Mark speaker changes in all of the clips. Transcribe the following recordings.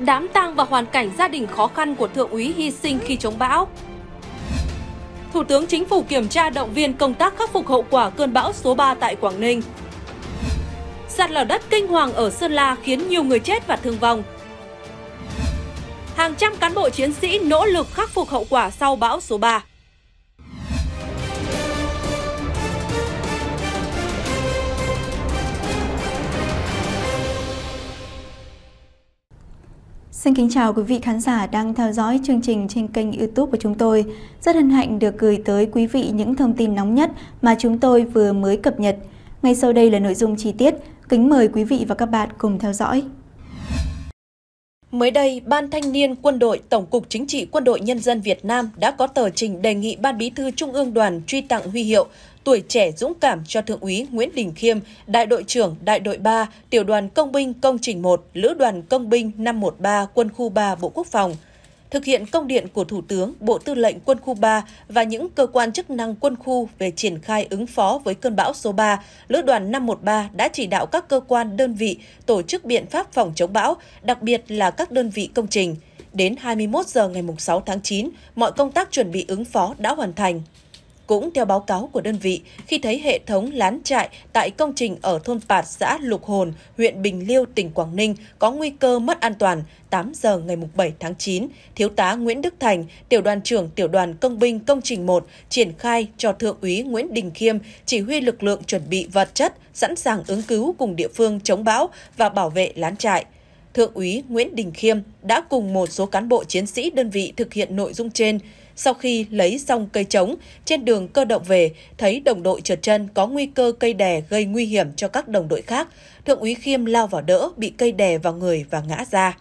Speaker 1: đám tang và hoàn cảnh gia đình khó khăn của thượng úy hy sinh khi chống bão. Thủ tướng Chính phủ kiểm tra động viên công tác khắc phục hậu quả cơn bão số 3 tại Quảng Ninh. Sạt lở đất kinh hoàng ở Sơn La khiến nhiều người chết và thương vong. Hàng trăm cán bộ chiến sĩ nỗ lực khắc phục hậu quả sau bão số 3. Xin kính chào quý vị khán giả đang theo dõi chương trình trên kênh youtube của chúng tôi. Rất hân hạnh được gửi tới quý vị những thông tin nóng nhất mà chúng tôi vừa mới cập nhật. Ngay sau đây là nội dung chi tiết. Kính mời quý vị và các bạn cùng theo dõi. Mới đây, Ban Thanh niên Quân đội Tổng cục Chính trị Quân đội Nhân dân Việt Nam đã có tờ trình đề nghị Ban Bí thư Trung ương đoàn truy tặng huy hiệu tuổi trẻ dũng cảm cho Thượng úy Nguyễn Đình Khiêm, Đại đội trưởng Đại đội 3, Tiểu đoàn Công binh Công trình 1, Lữ đoàn Công binh 513, Quân khu 3, Bộ Quốc phòng thực hiện công điện của Thủ tướng, Bộ Tư lệnh Quân khu 3 và những cơ quan chức năng quân khu về triển khai ứng phó với cơn bão số 3, Lữ đoàn 513 đã chỉ đạo các cơ quan đơn vị tổ chức biện pháp phòng chống bão, đặc biệt là các đơn vị công trình. Đến 21 giờ ngày 6 tháng 9, mọi công tác chuẩn bị ứng phó đã hoàn thành. Cũng theo báo cáo của đơn vị, khi thấy hệ thống lán trại tại công trình ở thôn Pạt, xã Lục Hồn, huyện Bình Liêu, tỉnh Quảng Ninh có nguy cơ mất an toàn, 8 giờ ngày 7 tháng 9, Thiếu tá Nguyễn Đức Thành, Tiểu đoàn trưởng Tiểu đoàn Công binh Công trình 1 triển khai cho Thượng úy Nguyễn Đình Khiêm chỉ huy lực lượng chuẩn bị vật chất, sẵn sàng ứng cứu cùng địa phương chống bão và bảo vệ lán trại. Thượng úy Nguyễn Đình Khiêm đã cùng một số cán bộ chiến sĩ đơn vị thực hiện nội dung trên. Sau khi lấy xong cây trống, trên đường cơ động về, thấy đồng đội trượt chân có nguy cơ cây đè gây nguy hiểm cho các đồng đội khác. Thượng úy Khiêm lao vào đỡ, bị cây đè vào người và ngã ra.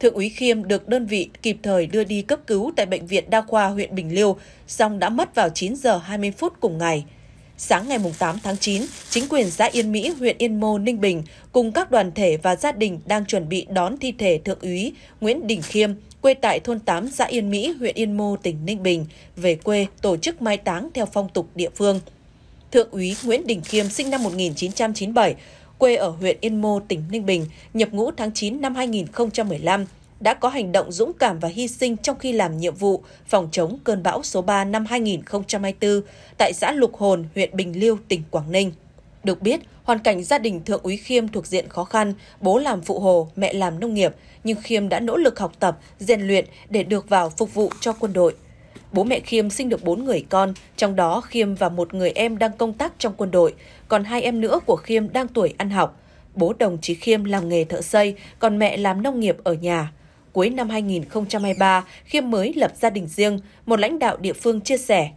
Speaker 1: Thượng úy Khiêm được đơn vị kịp thời đưa đi cấp cứu tại Bệnh viện Đa khoa huyện Bình Liêu, song đã mất vào 9 giờ 20 phút cùng ngày sáng ngày 8 tháng 9, chính quyền xã Yên Mỹ, huyện Yên Mô, Ninh Bình cùng các đoàn thể và gia đình đang chuẩn bị đón thi thể Thượng úy Nguyễn Đình Khiêm, quê tại thôn 8 xã Yên Mỹ, huyện Yên Mô, tỉnh Ninh Bình, về quê tổ chức mai táng theo phong tục địa phương. Thượng úy Nguyễn Đình Khiêm sinh năm 1997, quê ở huyện Yên Mô, tỉnh Ninh Bình, nhập ngũ tháng 9 năm 2015, đã có hành động dũng cảm và hy sinh trong khi làm nhiệm vụ phòng chống cơn bão số 3 năm 2024 tại xã Lục Hồn, huyện Bình Liêu, tỉnh Quảng Ninh. Được biết, hoàn cảnh gia đình Thượng úy Khiêm thuộc diện khó khăn, bố làm phụ hồ, mẹ làm nông nghiệp, nhưng Khiêm đã nỗ lực học tập, rèn luyện để được vào phục vụ cho quân đội. Bố mẹ Khiêm sinh được 4 người con, trong đó Khiêm và một người em đang công tác trong quân đội, còn hai em nữa của Khiêm đang tuổi ăn học. Bố đồng chí Khiêm làm nghề thợ xây, còn mẹ làm nông nghiệp ở nhà cuối năm 2023 khi mới lập gia đình riêng, một lãnh đạo địa phương chia sẻ.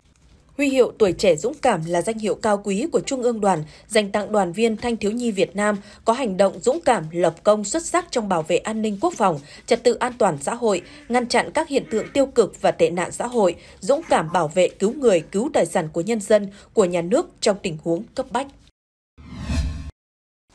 Speaker 1: Huy hiệu Tuổi trẻ dũng cảm là danh hiệu cao quý của Trung ương đoàn dành tặng đoàn viên thanh thiếu nhi Việt Nam có hành động dũng cảm, lập công xuất sắc trong bảo vệ an ninh quốc phòng, trật tự an toàn xã hội, ngăn chặn các hiện tượng tiêu cực và tệ nạn xã hội, dũng cảm bảo vệ cứu người, cứu tài sản của nhân dân, của nhà nước trong tình huống cấp bách.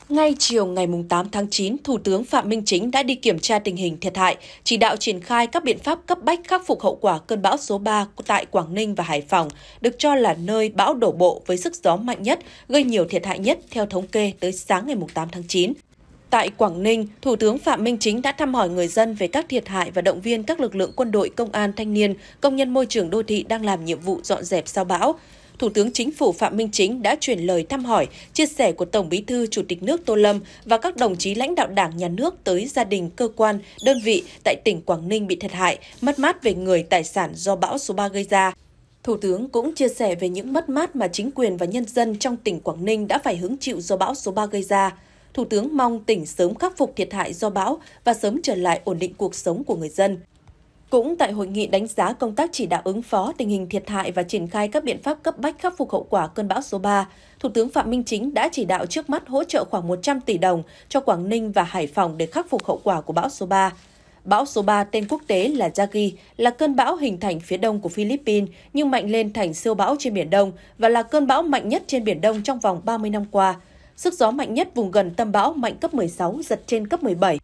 Speaker 1: Ngay chiều ngày 8 tháng 9, Thủ tướng Phạm Minh Chính đã đi kiểm tra tình hình thiệt hại, chỉ đạo triển khai các biện pháp cấp bách khắc phục hậu quả cơn bão số 3 tại Quảng Ninh và Hải Phòng, được cho là nơi bão đổ bộ với sức gió mạnh nhất, gây nhiều thiệt hại nhất theo thống kê tới sáng ngày 8 tháng 9. Tại Quảng Ninh, Thủ tướng Phạm Minh Chính đã thăm hỏi người dân về các thiệt hại và động viên các lực lượng quân đội, công an, thanh niên, công nhân môi trường đô thị đang làm nhiệm vụ dọn dẹp sau bão. Thủ tướng Chính phủ Phạm Minh Chính đã chuyển lời thăm hỏi, chia sẻ của Tổng Bí thư Chủ tịch nước Tô Lâm và các đồng chí lãnh đạo Đảng, Nhà nước tới gia đình, cơ quan, đơn vị tại tỉnh Quảng Ninh bị thiệt hại, mất mát về người, tài sản do bão số 3 gây ra. Thủ tướng cũng chia sẻ về những mất mát mà chính quyền và nhân dân trong tỉnh Quảng Ninh đã phải hứng chịu do bão số 3 gây ra. Thủ tướng mong tỉnh sớm khắc phục thiệt hại do bão và sớm trở lại ổn định cuộc sống của người dân. Cũng tại hội nghị đánh giá công tác chỉ đạo ứng phó tình hình thiệt hại và triển khai các biện pháp cấp bách khắc phục hậu quả cơn bão số 3, Thủ tướng Phạm Minh Chính đã chỉ đạo trước mắt hỗ trợ khoảng 100 tỷ đồng cho Quảng Ninh và Hải Phòng để khắc phục hậu quả của bão số 3. Bão số 3 tên quốc tế là Yagi, là cơn bão hình thành phía đông của Philippines nhưng mạnh lên thành siêu bão trên Biển Đông và là cơn bão mạnh nhất trên Biển Đông trong vòng 30 năm qua. Sức gió mạnh nhất vùng gần tâm bão mạnh cấp 16, giật trên cấp 17.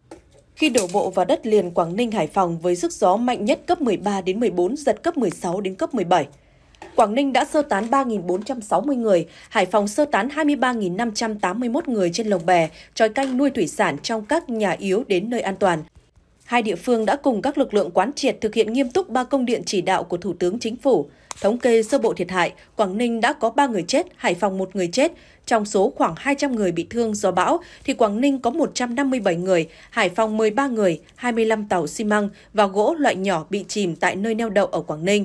Speaker 1: Khi đổ bộ vào đất liền Quảng Ninh Hải Phòng với sức gió mạnh nhất cấp 13 đến 14, giật cấp 16 đến cấp 17. Quảng Ninh đã sơ tán 3.460 người, Hải Phòng sơ tán 23.581 người trên lồng bè, tròi canh nuôi thủy sản trong các nhà yếu đến nơi an toàn hai địa phương đã cùng các lực lượng quán triệt thực hiện nghiêm túc ba công điện chỉ đạo của Thủ tướng Chính phủ. Thống kê sơ bộ thiệt hại, Quảng Ninh đã có 3 người chết, Hải Phòng 1 người chết. Trong số khoảng 200 người bị thương do bão, thì Quảng Ninh có 157 người, Hải Phòng 13 người, 25 tàu xi măng và gỗ loại nhỏ bị chìm tại nơi neo đậu ở Quảng Ninh.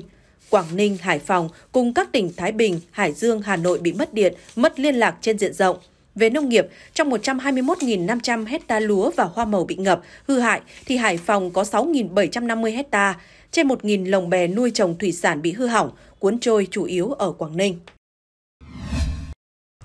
Speaker 1: Quảng Ninh, Hải Phòng cùng các tỉnh Thái Bình, Hải Dương, Hà Nội bị mất điện, mất liên lạc trên diện rộng. Về nông nghiệp, trong 121.500 hecta lúa và hoa màu bị ngập, hư hại thì Hải Phòng có 6.750 hecta, trên 1.000 lồng bè nuôi trồng thủy sản bị hư hỏng, cuốn trôi chủ yếu ở Quảng Ninh.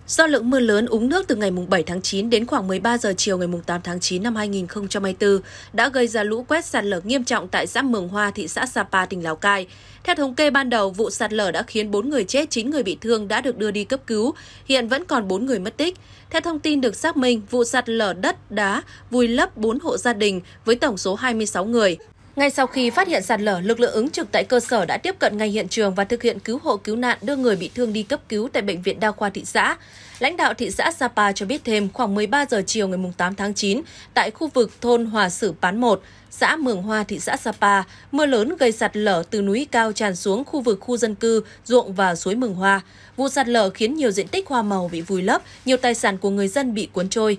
Speaker 1: Do lượng mưa lớn úng nước từ ngày 7 tháng 9 đến khoảng 13 giờ chiều ngày 8 tháng 9 năm 2024 đã gây ra lũ quét sạt lở nghiêm trọng tại xã Mường Hoa, thị xã Sapa, tỉnh Lào Cai. Theo thống kê ban đầu, vụ sạt lở đã khiến 4 người chết, 9 người bị thương đã được đưa đi cấp cứu, hiện vẫn còn 4 người mất tích. Theo thông tin được xác minh, vụ sạt lở đất đá vùi lấp 4 hộ gia đình với tổng số 26 người. Ngay sau khi phát hiện sạt lở, lực lượng ứng trực tại cơ sở đã tiếp cận ngay hiện trường và thực hiện cứu hộ cứu nạn đưa người bị thương đi cấp cứu tại bệnh viện đa khoa thị xã. Lãnh đạo thị xã Sapa cho biết thêm khoảng 13 giờ chiều ngày 8 tháng 9, tại khu vực thôn Hòa Sử Pán 1, xã Mường Hoa, thị xã Sapa, mưa lớn gây sạt lở từ núi cao tràn xuống khu vực khu dân cư, ruộng và suối Mường Hoa. Vụ sạt lở khiến nhiều diện tích hoa màu bị vùi lấp, nhiều tài sản của người dân bị cuốn trôi.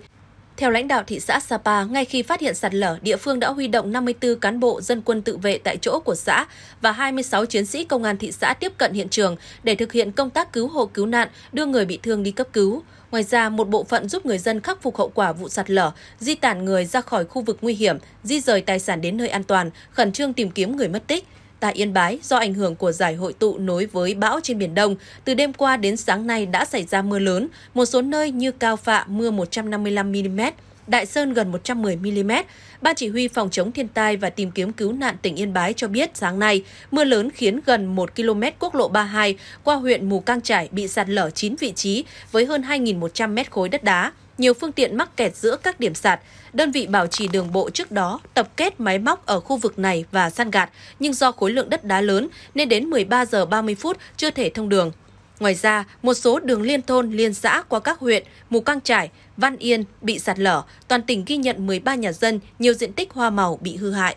Speaker 1: Theo lãnh đạo thị xã Sapa, ngay khi phát hiện sạt lở, địa phương đã huy động 54 cán bộ dân quân tự vệ tại chỗ của xã và 26 chiến sĩ công an thị xã tiếp cận hiện trường để thực hiện công tác cứu hộ cứu nạn, đưa người bị thương đi cấp cứu. Ngoài ra, một bộ phận giúp người dân khắc phục hậu quả vụ sạt lở, di tản người ra khỏi khu vực nguy hiểm, di rời tài sản đến nơi an toàn, khẩn trương tìm kiếm người mất tích tại Yên Bái do ảnh hưởng của giải hội tụ nối với bão trên Biển Đông, từ đêm qua đến sáng nay đã xảy ra mưa lớn, một số nơi như Cao Phạ mưa 155mm, Đại Sơn gần 110mm. Ban chỉ huy phòng chống thiên tai và tìm kiếm cứu nạn tỉnh Yên Bái cho biết sáng nay, mưa lớn khiến gần 1 km quốc lộ 32 qua huyện Mù Cang Trải bị sạt lở 9 vị trí với hơn 2.100 mét khối đất đá nhiều phương tiện mắc kẹt giữa các điểm sạt. Đơn vị bảo trì đường bộ trước đó tập kết máy móc ở khu vực này và san gạt, nhưng do khối lượng đất đá lớn nên đến 13 giờ 30 phút chưa thể thông đường. Ngoài ra, một số đường liên thôn, liên xã qua các huyện Mù Căng Trải, Văn Yên bị sạt lở, toàn tỉnh ghi nhận 13 nhà dân, nhiều diện tích hoa màu bị hư hại.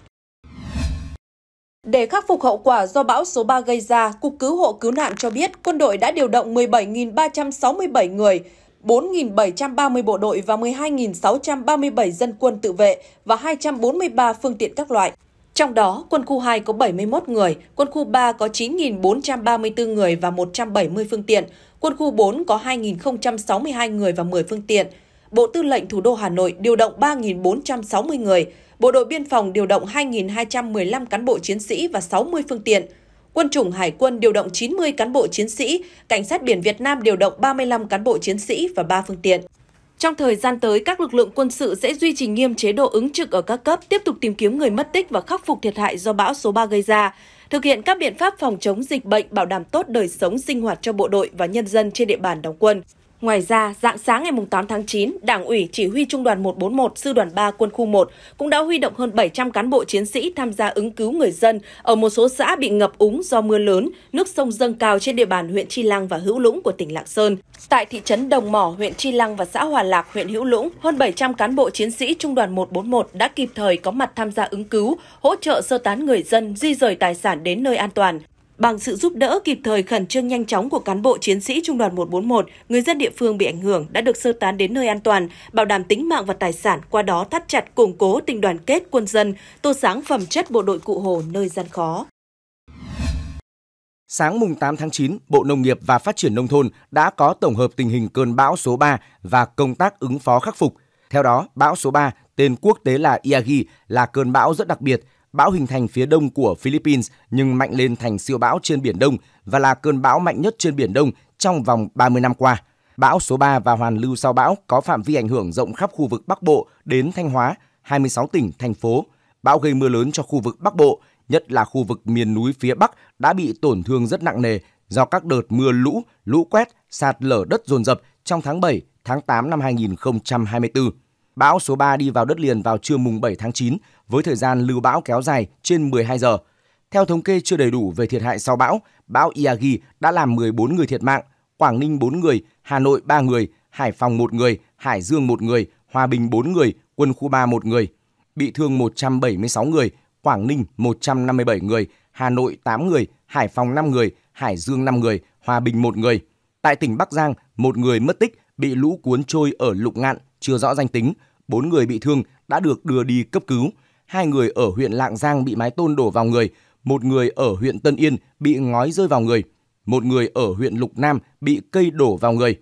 Speaker 1: Để khắc phục hậu quả do bão số 3 gây ra, Cục Cứu hộ Cứu nạn cho biết quân đội đã điều động 17.367 người, 4.730 bộ đội và 12.637 dân quân tự vệ và 243 phương tiện các loại. Trong đó, quân khu 2 có 71 người, quân khu 3 có 9.434 người và 170 phương tiện, quân khu 4 có 2.062 người và 10 phương tiện. Bộ Tư lệnh Thủ đô Hà Nội điều động 3.460 người, Bộ đội Biên phòng điều động 2.215 cán bộ chiến sĩ và 60 phương tiện – Quân chủng Hải quân điều động 90 cán bộ chiến sĩ, Cảnh sát biển Việt Nam điều động 35 cán bộ chiến sĩ và 3 phương tiện. Trong thời gian tới, các lực lượng quân sự sẽ duy trì nghiêm chế độ ứng trực ở các cấp, tiếp tục tìm kiếm người mất tích và khắc phục thiệt hại do bão số 3 gây ra, thực hiện các biện pháp phòng chống dịch bệnh, bảo đảm tốt đời sống sinh hoạt cho bộ đội và nhân dân trên địa bàn đóng quân. Ngoài ra, dạng sáng ngày 8 tháng 9, Đảng ủy Chỉ huy Trung đoàn 141 Sư đoàn 3 Quân khu 1 cũng đã huy động hơn 700 cán bộ chiến sĩ tham gia ứng cứu người dân ở một số xã bị ngập úng do mưa lớn, nước sông dâng cao trên địa bàn huyện Chi Lăng và Hữu Lũng của tỉnh Lạng Sơn. Tại thị trấn Đồng Mỏ, huyện Chi Lăng và xã Hòa Lạc, huyện Hữu Lũng, hơn 700 cán bộ chiến sĩ Trung đoàn 141 đã kịp thời có mặt tham gia ứng cứu, hỗ trợ sơ tán người dân di rời tài sản đến nơi an toàn. Bằng sự giúp đỡ kịp thời khẩn trương nhanh chóng của cán bộ chiến sĩ Trung đoàn 141, người dân địa phương bị ảnh hưởng đã được sơ tán đến nơi an toàn, bảo đảm tính mạng và tài sản, qua đó thắt chặt củng cố tình đoàn kết quân dân, tô sáng phẩm chất bộ đội cụ Hồ nơi gian khó.
Speaker 2: Sáng mùng 8 tháng 9, Bộ Nông nghiệp và Phát triển Nông thôn đã có tổng hợp tình hình cơn bão số 3 và công tác ứng phó khắc phục. Theo đó, bão số 3, tên quốc tế là Iagi, là cơn bão rất đặc biệt, Bão hình thành phía đông của Philippines nhưng mạnh lên thành siêu bão trên Biển Đông và là cơn bão mạnh nhất trên Biển Đông trong vòng 30 năm qua. Bão số 3 và hoàn lưu sau bão có phạm vi ảnh hưởng rộng khắp khu vực Bắc Bộ đến Thanh Hóa, 26 tỉnh, thành phố. Bão gây mưa lớn cho khu vực Bắc Bộ, nhất là khu vực miền núi phía Bắc đã bị tổn thương rất nặng nề do các đợt mưa lũ, lũ quét, sạt lở đất dồn dập trong tháng 7, tháng 8 năm 2024. Bão số 3 đi vào đất liền vào trưa mùng 7 tháng 9 với thời gian lưu bão kéo dài trên 12 giờ. Theo thống kê chưa đầy đủ về thiệt hại sau bão, bão Iagi đã làm 14 người thiệt mạng, Quảng Ninh 4 người, Hà Nội 3 người, Hải Phòng 1 người, Hải Dương 1 người, Hòa Bình 4 người, quân khu 3 1 người. Bị thương 176 người, Quảng Ninh 157 người, Hà Nội 8 người, Hải Phòng 5 người, Hải Dương 5 người, Hòa Bình 1 người. Tại tỉnh Bắc Giang, một người mất tích bị lũ cuốn trôi ở Lục Ngạn, chưa rõ danh tính, 4 người bị thương đã được đưa đi cấp cứu. Hai người ở huyện Lạng Giang bị mái tôn đổ vào người, một người ở huyện Tân Yên bị ngói rơi vào người, một người ở huyện Lục Nam bị cây đổ vào người.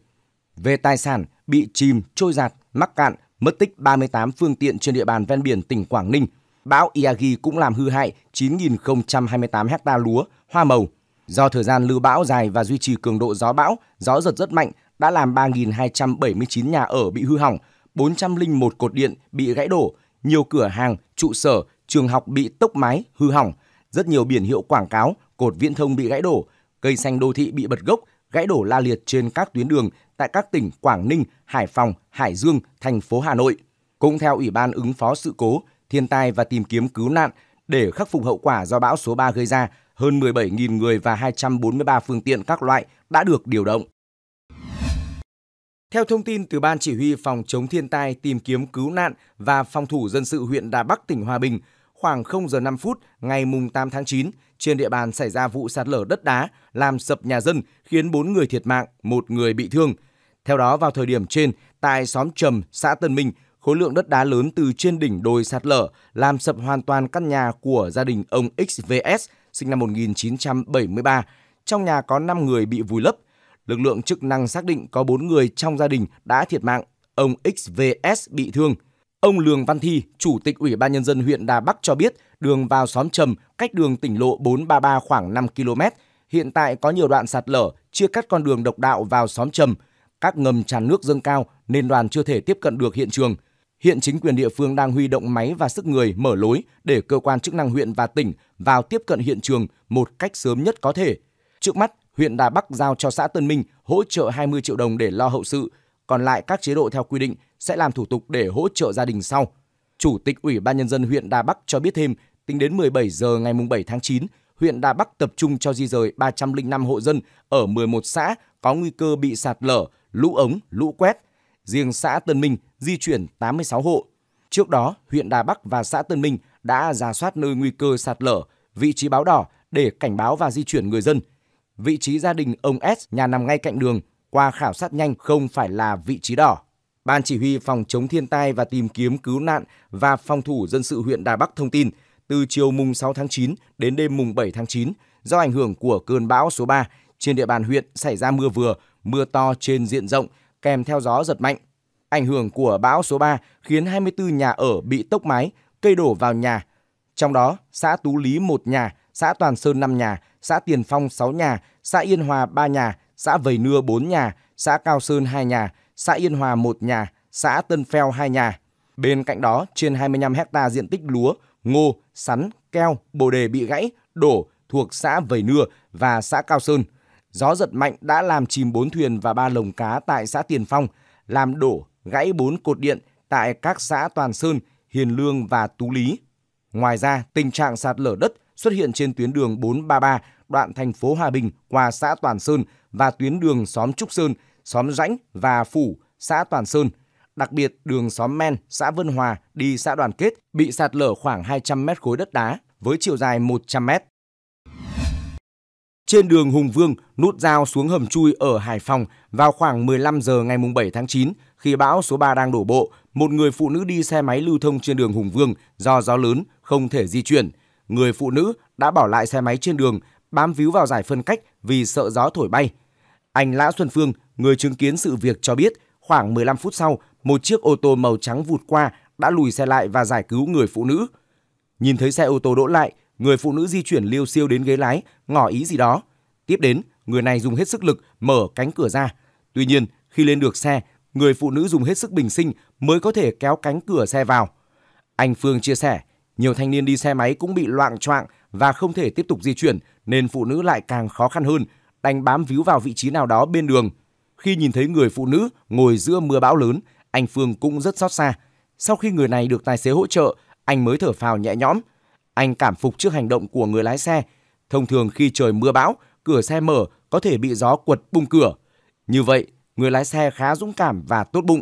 Speaker 2: Về tài sản, bị chìm, trôi giạt, mắc cạn, mất tích 38 phương tiện trên địa bàn ven biển tỉnh Quảng Ninh. Bão Iagi cũng làm hư hại 9.028 hecta lúa, hoa màu. Do thời gian lưu bão dài và duy trì cường độ gió bão, gió giật rất mạnh đã làm 3.279 nhà ở bị hư hỏng, 401 cột điện bị gãy đổ, nhiều cửa hàng, trụ sở, trường học bị tốc mái, hư hỏng, rất nhiều biển hiệu quảng cáo, cột viễn thông bị gãy đổ, cây xanh đô thị bị bật gốc, gãy đổ la liệt trên các tuyến đường tại các tỉnh Quảng Ninh, Hải Phòng, Hải Dương, thành phố Hà Nội. Cũng theo Ủy ban ứng phó sự cố, thiên tai và tìm kiếm cứu nạn, để khắc phục hậu quả do bão số 3 gây ra, hơn 17.000 người và 243 phương tiện các loại đã được điều động. Theo thông tin từ Ban Chỉ huy Phòng chống thiên tai tìm kiếm cứu nạn và phòng thủ dân sự huyện Đà Bắc, tỉnh Hòa Bình, khoảng 0 giờ 5 phút ngày 8 tháng 9, trên địa bàn xảy ra vụ sạt lở đất đá làm sập nhà dân khiến 4 người thiệt mạng, 1 người bị thương. Theo đó, vào thời điểm trên, tại xóm Trầm, xã Tân Minh, khối lượng đất đá lớn từ trên đỉnh đồi sạt lở làm sập hoàn toàn căn nhà của gia đình ông XVS, sinh năm 1973. Trong nhà có 5 người bị vùi lấp, lực lượng chức năng xác định có 4 người trong gia đình đã thiệt mạng, ông XVS bị thương. Ông Lường Văn Thi, Chủ tịch Ủy ban Nhân dân huyện Đà Bắc cho biết đường vào xóm Trầm cách đường tỉnh lộ 433 khoảng 5 km. Hiện tại có nhiều đoạn sạt lở, chia cắt con đường độc đạo vào xóm Trầm. Các ngầm tràn nước dâng cao nên đoàn chưa thể tiếp cận được hiện trường. Hiện chính quyền địa phương đang huy động máy và sức người mở lối để cơ quan chức năng huyện và tỉnh vào tiếp cận hiện trường một cách sớm nhất có thể. Trước mắt, huyện Đà Bắc giao cho xã Tân Minh hỗ trợ 20 triệu đồng để lo hậu sự, còn lại các chế độ theo quy định sẽ làm thủ tục để hỗ trợ gia đình sau. Chủ tịch Ủy ban nhân dân huyện Đà Bắc cho biết thêm, tính đến 17 giờ ngày 7 tháng 9, huyện Đà Bắc tập trung cho di rời 305 hộ dân ở 11 xã có nguy cơ bị sạt lở, lũ ống, lũ quét. Riêng xã Tân Minh di chuyển 86 hộ. Trước đó, huyện Đà Bắc và xã Tân Minh đã ra soát nơi nguy cơ sạt lở, vị trí báo đỏ để cảnh báo và di chuyển người dân – vị trí gia đình ông S nhà nằm ngay cạnh đường, qua khảo sát nhanh không phải là vị trí đỏ. Ban chỉ huy phòng chống thiên tai và tìm kiếm cứu nạn và phòng thủ dân sự huyện Đà Bắc thông tin, từ chiều mùng 6 tháng 9 đến đêm mùng 7 tháng 9, do ảnh hưởng của cơn bão số 3, trên địa bàn huyện xảy ra mưa vừa, mưa to trên diện rộng kèm theo gió giật mạnh. Ảnh hưởng của bão số 3 khiến 24 nhà ở bị tốc mái, cây đổ vào nhà. Trong đó, xã Tú Lý một nhà, xã Toàn Sơn 5 nhà, xã Tiền Phong 6 nhà, xã Yên Hòa 3 nhà, xã Vầy Nưa 4 nhà, xã Cao Sơn 2 nhà, xã Yên Hòa 1 nhà, xã Tân Pheo 2 nhà. Bên cạnh đó, trên 25 hecta diện tích lúa, ngô, sắn, keo, bồ đề bị gãy, đổ thuộc xã Vầy Nưa và xã Cao Sơn. Gió giật mạnh đã làm chìm 4 thuyền và 3 lồng cá tại xã Tiền Phong, làm đổ, gãy 4 cột điện tại các xã Toàn Sơn, Hiền Lương và Tú Lý. Ngoài ra, tình trạng sạt lở đất xuất hiện trên tuyến đường 433 đoạn thành phố Hòa Bình qua xã Toàn Sơn và tuyến đường xóm Trúc Sơn, xóm Rãnh và Phủ, xã Toàn Sơn. Đặc biệt, đường xóm Men, xã Vân Hòa đi xã Đoàn Kết bị sạt lở khoảng 200 mét khối đất đá với chiều dài 100 mét. Trên đường Hùng Vương, nút giao xuống hầm chui ở Hải Phòng vào khoảng 15 giờ ngày 7 tháng 9, khi bão số 3 đang đổ bộ, một người phụ nữ đi xe máy lưu thông trên đường Hùng Vương do gió lớn không thể di chuyển người phụ nữ đã bỏ lại xe máy trên đường, bám víu vào giải phân cách vì sợ gió thổi bay. Anh Lã Xuân Phương, người chứng kiến sự việc cho biết, khoảng 15 phút sau, một chiếc ô tô màu trắng vụt qua đã lùi xe lại và giải cứu người phụ nữ. Nhìn thấy xe ô tô đỗ lại, người phụ nữ di chuyển liêu siêu đến ghế lái, ngỏ ý gì đó. Tiếp đến, người này dùng hết sức lực mở cánh cửa ra. Tuy nhiên, khi lên được xe, người phụ nữ dùng hết sức bình sinh mới có thể kéo cánh cửa xe vào. Anh Phương chia sẻ, nhiều thanh niên đi xe máy cũng bị loạn choạng và không thể tiếp tục di chuyển nên phụ nữ lại càng khó khăn hơn, đành bám víu vào vị trí nào đó bên đường. Khi nhìn thấy người phụ nữ ngồi giữa mưa bão lớn, anh Phương cũng rất xót xa. Sau khi người này được tài xế hỗ trợ, anh mới thở phào nhẹ nhõm. Anh cảm phục trước hành động của người lái xe. Thông thường khi trời mưa bão, cửa xe mở có thể bị gió quật bung cửa. Như vậy, người lái xe khá dũng cảm và tốt bụng.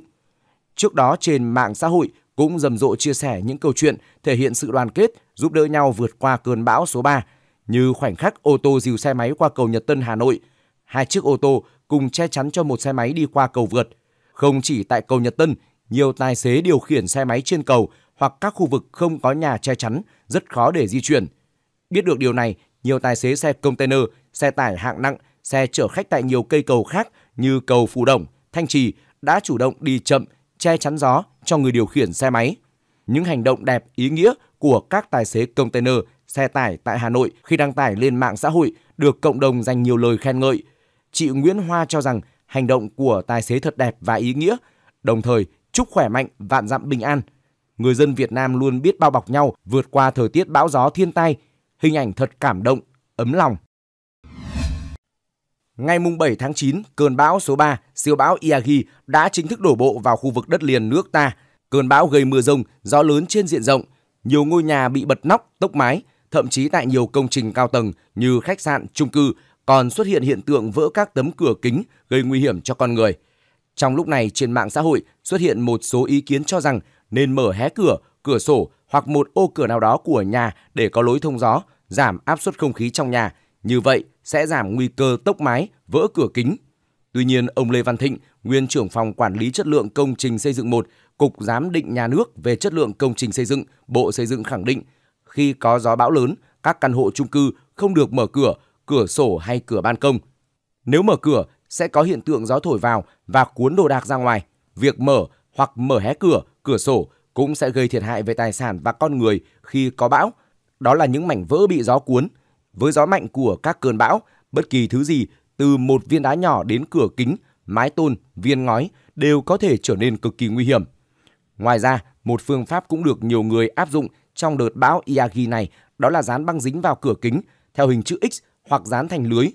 Speaker 2: Trước đó trên mạng xã hội cũng rầm rộ chia sẻ những câu chuyện thể hiện sự đoàn kết, giúp đỡ nhau vượt qua cơn bão số 3, như khoảnh khắc ô tô dìu xe máy qua cầu Nhật Tân Hà Nội, hai chiếc ô tô cùng che chắn cho một xe máy đi qua cầu vượt. Không chỉ tại cầu Nhật Tân, nhiều tài xế điều khiển xe máy trên cầu hoặc các khu vực không có nhà che chắn rất khó để di chuyển. Biết được điều này, nhiều tài xế xe container, xe tải hạng nặng, xe chở khách tại nhiều cây cầu khác như cầu Phù Đồng, Thanh Trì đã chủ động đi chậm, che chắn gió, cho người điều khiển xe máy. Những hành động đẹp, ý nghĩa của các tài xế container, xe tải tại Hà Nội khi đăng tải lên mạng xã hội được cộng đồng dành nhiều lời khen ngợi. Chị Nguyễn Hoa cho rằng hành động của tài xế thật đẹp và ý nghĩa, đồng thời chúc khỏe mạnh, vạn dặm bình an. Người dân Việt Nam luôn biết bao bọc nhau vượt qua thời tiết bão gió thiên tai, hình ảnh thật cảm động, ấm lòng. Ngày 7 tháng 9, cơn bão số 3, siêu bão Iagi đã chính thức đổ bộ vào khu vực đất liền nước ta. Cơn bão gây mưa rông, gió lớn trên diện rộng, nhiều ngôi nhà bị bật nóc, tốc mái, thậm chí tại nhiều công trình cao tầng như khách sạn, chung cư còn xuất hiện hiện tượng vỡ các tấm cửa kính gây nguy hiểm cho con người. Trong lúc này, trên mạng xã hội xuất hiện một số ý kiến cho rằng nên mở hé cửa, cửa sổ hoặc một ô cửa nào đó của nhà để có lối thông gió, giảm áp suất không khí trong nhà. Như vậy, sẽ giảm nguy cơ tốc mái, vỡ cửa kính. Tuy nhiên, ông Lê Văn Thịnh, nguyên trưởng phòng quản lý chất lượng công trình xây dựng 1, Cục Giám định Nhà nước về chất lượng công trình xây dựng, Bộ Xây dựng khẳng định, khi có gió bão lớn, các căn hộ chung cư không được mở cửa, cửa sổ hay cửa ban công. Nếu mở cửa, sẽ có hiện tượng gió thổi vào và cuốn đồ đạc ra ngoài. Việc mở hoặc mở hé cửa, cửa sổ cũng sẽ gây thiệt hại về tài sản và con người khi có bão. Đó là những mảnh vỡ bị gió cuốn, với gió mạnh của các cơn bão, bất kỳ thứ gì từ một viên đá nhỏ đến cửa kính, mái tôn, viên ngói đều có thể trở nên cực kỳ nguy hiểm. Ngoài ra, một phương pháp cũng được nhiều người áp dụng trong đợt bão Iagi này đó là dán băng dính vào cửa kính theo hình chữ X hoặc dán thành lưới.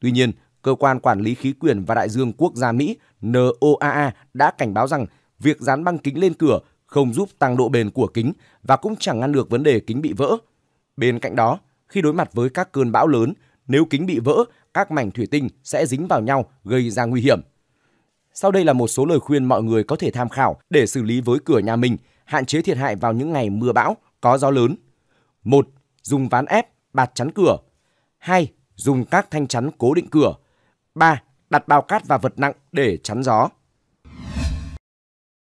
Speaker 2: Tuy nhiên, cơ quan quản lý khí quyển và đại dương quốc gia Mỹ NOAA đã cảnh báo rằng việc dán băng kính lên cửa không giúp tăng độ bền của kính và cũng chẳng ngăn được vấn đề kính bị vỡ. Bên cạnh đó, khi đối mặt với các cơn bão lớn, nếu kính bị vỡ, các mảnh thủy tinh sẽ dính vào nhau gây ra nguy hiểm. Sau đây là một số lời khuyên mọi người có thể tham khảo để xử lý với cửa nhà mình, hạn chế thiệt hại vào những ngày mưa bão, có gió lớn. 1. Dùng ván ép, bạt chắn cửa. 2. Dùng các thanh chắn cố định cửa. 3. Đặt bao cát và vật nặng để chắn gió.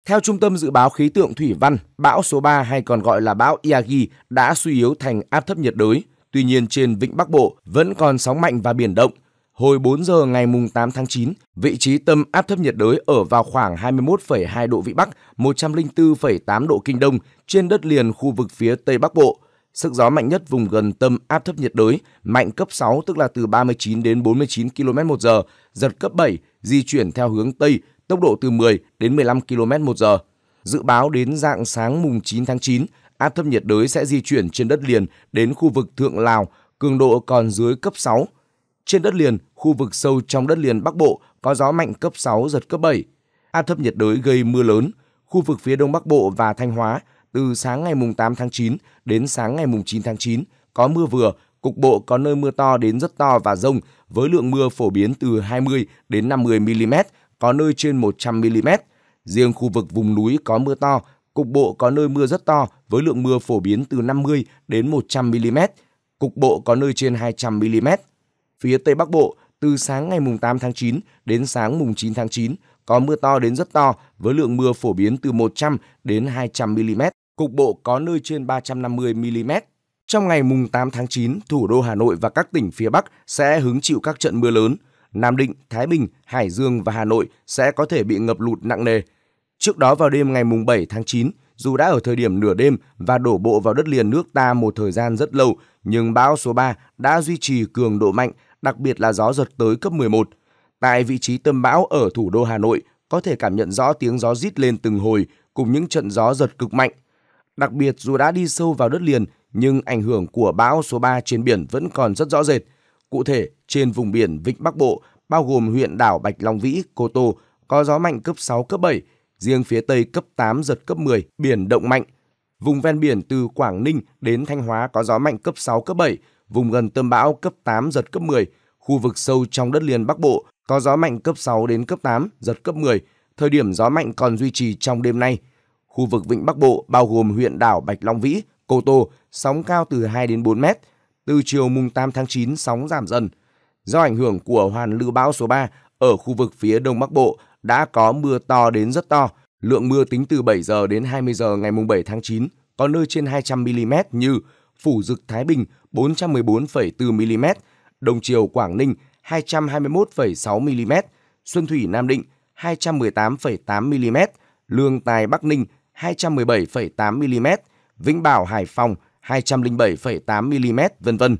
Speaker 2: Theo Trung tâm Dự báo Khí tượng Thủy văn, bão số 3 hay còn gọi là bão Yagi đã suy yếu thành áp thấp nhiệt đới – Tuy nhiên trên vịnh Bắc Bộ vẫn còn sóng mạnh và biển động. Hồi 4 giờ ngày 8 tháng 9, vị trí tâm áp thấp nhiệt đới ở vào khoảng 21,2 độ Vĩ Bắc, 104,8 độ Kinh Đông trên đất liền khu vực phía Tây Bắc Bộ. Sức gió mạnh nhất vùng gần tâm áp thấp nhiệt đới, mạnh cấp 6 tức là từ 39 đến 49 km h giật cấp 7, di chuyển theo hướng Tây, tốc độ từ 10 đến 15 km h Dự báo đến dạng sáng mùng 9 tháng 9, áp thấp nhiệt đới sẽ di chuyển trên đất liền đến khu vực Thượng Lào, cường độ còn dưới cấp 6. Trên đất liền, khu vực sâu trong đất liền Bắc Bộ có gió mạnh cấp 6, giật cấp 7. Áp thấp nhiệt đới gây mưa lớn, khu vực phía Đông Bắc Bộ và Thanh Hóa từ sáng ngày 8 tháng 9 đến sáng ngày 9 tháng 9 có mưa vừa, cục bộ có nơi mưa to đến rất to và rông với lượng mưa phổ biến từ 20 đến 50 mm, có nơi trên 100 mm. Riêng khu vực vùng núi có mưa to Cục bộ có nơi mưa rất to với lượng mưa phổ biến từ 50 đến 100 mm, cục bộ có nơi trên 200 mm. Phía Tây Bắc Bộ, từ sáng ngày mùng 8 tháng 9 đến sáng mùng 9 tháng 9 có mưa to đến rất to với lượng mưa phổ biến từ 100 đến 200 mm, cục bộ có nơi trên 350 mm. Trong ngày mùng 8 tháng 9, thủ đô Hà Nội và các tỉnh phía Bắc sẽ hứng chịu các trận mưa lớn. Nam Định, Thái Bình, Hải Dương và Hà Nội sẽ có thể bị ngập lụt nặng nề, Trước đó vào đêm ngày mùng 7 tháng 9, dù đã ở thời điểm nửa đêm và đổ bộ vào đất liền nước ta một thời gian rất lâu, nhưng bão số 3 đã duy trì cường độ mạnh, đặc biệt là gió giật tới cấp 11. Tại vị trí tâm bão ở thủ đô Hà Nội, có thể cảm nhận rõ tiếng gió rít lên từng hồi cùng những trận gió giật cực mạnh. Đặc biệt dù đã đi sâu vào đất liền, nhưng ảnh hưởng của bão số 3 trên biển vẫn còn rất rõ rệt. Cụ thể, trên vùng biển Vịnh Bắc Bộ, bao gồm huyện đảo Bạch Long Vĩ, Cô Tô, có gió mạnh cấp 6, cấp 7, riêng phía Tây cấp 8, giật cấp 10, biển động mạnh. Vùng ven biển từ Quảng Ninh đến Thanh Hóa có gió mạnh cấp 6, cấp 7, vùng gần tâm bão cấp 8, giật cấp 10, khu vực sâu trong đất liền Bắc Bộ có gió mạnh cấp 6 đến cấp 8, giật cấp 10, thời điểm gió mạnh còn duy trì trong đêm nay. Khu vực Vịnh Bắc Bộ bao gồm huyện đảo Bạch Long Vĩ, Cô Tô, sóng cao từ 2 đến 4 mét. Từ chiều mùng 8 tháng 9, sóng giảm dần. Do ảnh hưởng của hoàn lưu bão số 3 ở khu vực phía Đông Bắc Bộ đã có mưa to đến rất to. Lượng mưa tính từ 7 giờ đến 20 giờ ngày 7 tháng 9, có nơi trên 200 mm như Phủ Dực Thái Bình 414,4 mm, Đồng Triều Quảng Ninh 221,6 mm, Xuân Thủy Nam Định 218,8 mm, Lương Tài Bắc Ninh 217,8 mm, Vĩnh Bảo Hải Phòng 207,8 mm, vân vân.